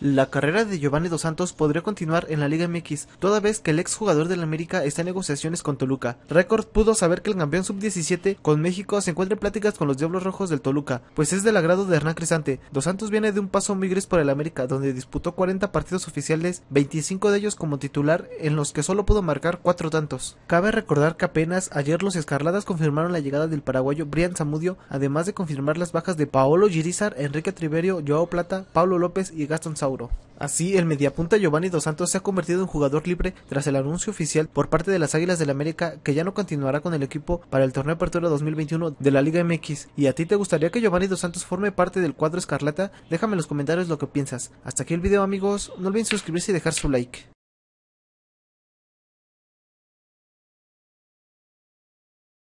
La carrera de Giovanni Dos Santos podría continuar en la Liga MX, toda vez que el exjugador del América está en negociaciones con Toluca. Record pudo saber que el campeón sub-17 con México se encuentra en pláticas con los Diablos Rojos del Toluca, pues es del agrado de Hernán Cresante. Dos Santos viene de un paso muy gris por el América, donde disputó 40 partidos oficiales, 25 de ellos como titular, en los que solo pudo marcar cuatro tantos. Cabe recordar que apenas ayer los Escarladas confirmaron la llegada del paraguayo Brian Zamudio, además de confirmar las bajas de Paolo Girizar, Enrique Triverio, Joao Plata, Pablo López y Gaston Sao. Así, el mediapunta Giovanni Dos Santos se ha convertido en jugador libre tras el anuncio oficial por parte de las Águilas del la América que ya no continuará con el equipo para el torneo Apertura 2021 de la Liga MX. ¿Y a ti te gustaría que Giovanni Dos Santos forme parte del cuadro escarlata? Déjame en los comentarios lo que piensas. Hasta aquí el video amigos, no olviden suscribirse y dejar su like.